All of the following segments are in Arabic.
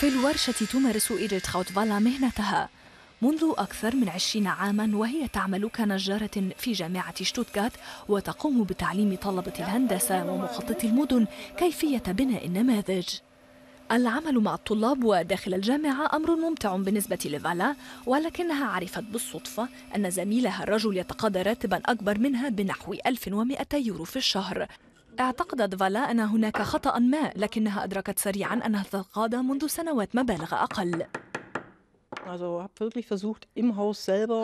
في الورشة تمارس إيديت فالا مهنتها منذ أكثر من عشرين عاما وهي تعمل كنجارة في جامعة شتوتغارت وتقوم بتعليم طلبة الهندسة ومخططي المدن كيفية بناء النماذج العمل مع الطلاب وداخل الجامعة أمر ممتع بالنسبة لفالا ولكنها عرفت بالصدفة أن زميلها الرجل يتقاضى راتبا أكبر منها بنحو 1200 يورو في الشهر اعتقدت فالا أن هناك خطأ ما لكنها أدركت سريعا أنها تتقاضى منذ سنوات مبالغ أقل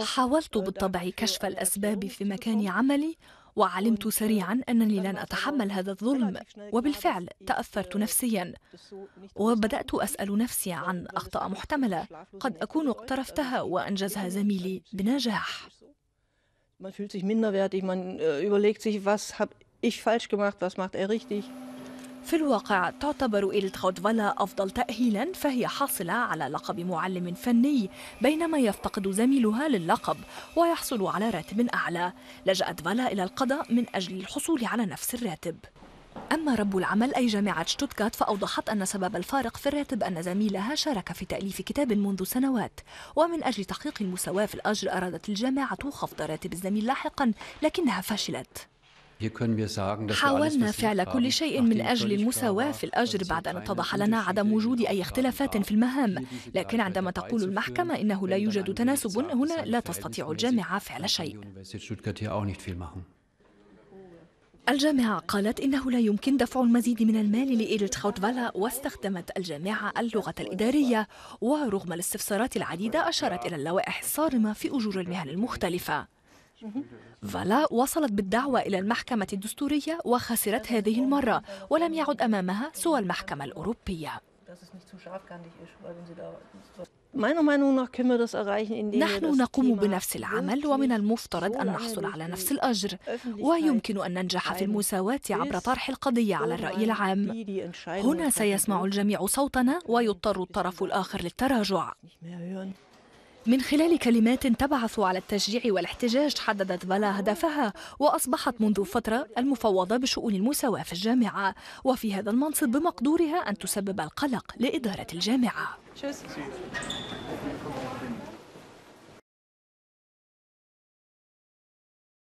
حاولت بالطبع كشف الأسباب في مكان عملي وعلمت äh, سريعا أنني لن أتحمل هذا الظلم وبالفعل تأثرت äh, نفسيا وبدأت أسأل نفسي äh, عن أخطاء محتملة قد أكون اقترفتها وأنجزها زميلي بنجاح Man fühlt sich minderwertig, man überlegt sich, was habe ايش فالش gemacht, was macht er richtig. في الواقع تعتبر إلتراود فالا أفضل تأهيلا فهي حاصلة على لقب معلم فني بينما يفتقد زميلها للقب ويحصل على راتب أعلى لجأت فالا إلى القضاء من أجل الحصول على نفس الراتب أما رب العمل أي جامعة شتوتغارت فأوضحت أن سبب الفارق في الراتب أن زميلها شارك في تأليف كتاب منذ سنوات ومن أجل تحقيق المساواة في الأجر أرادت الجامعة خفض راتب الزميل لاحقا لكنها فشلت حاولنا فعل كل شيء من أجل المساواة في الأجر بعد أن اتضح لنا عدم وجود أي اختلافات في المهام لكن عندما تقول المحكمة إنه لا يوجد تناسب هنا لا تستطيع الجامعة فعل شيء الجامعة قالت إنه لا يمكن دفع المزيد من المال لإيريت خوتفالا واستخدمت الجامعة اللغة الإدارية ورغم الاستفسارات العديدة أشارت إلى اللوائح الصارمة في أجور المهن المختلفة فالا وصلت بالدعوى إلى المحكمة الدستورية وخسرت هذه المرة ولم يعد أمامها سوى المحكمة الأوروبيه نحن نقوم بنفس العمل ومن المفترض أن نحصل على نفس الأجر ويمكن أن ننجح في المساواة عبر طرح القضية على الرأي العام هنا سيسمع الجميع صوتنا ويضطر الطرف الآخر للتراجع من خلال كلمات تبعث على التشجيع والاحتجاج حددت بلا هدفها وأصبحت منذ فترة المفوضة بشؤون المساواة في الجامعة وفي هذا المنصب بمقدورها أن تسبب القلق لإدارة الجامعة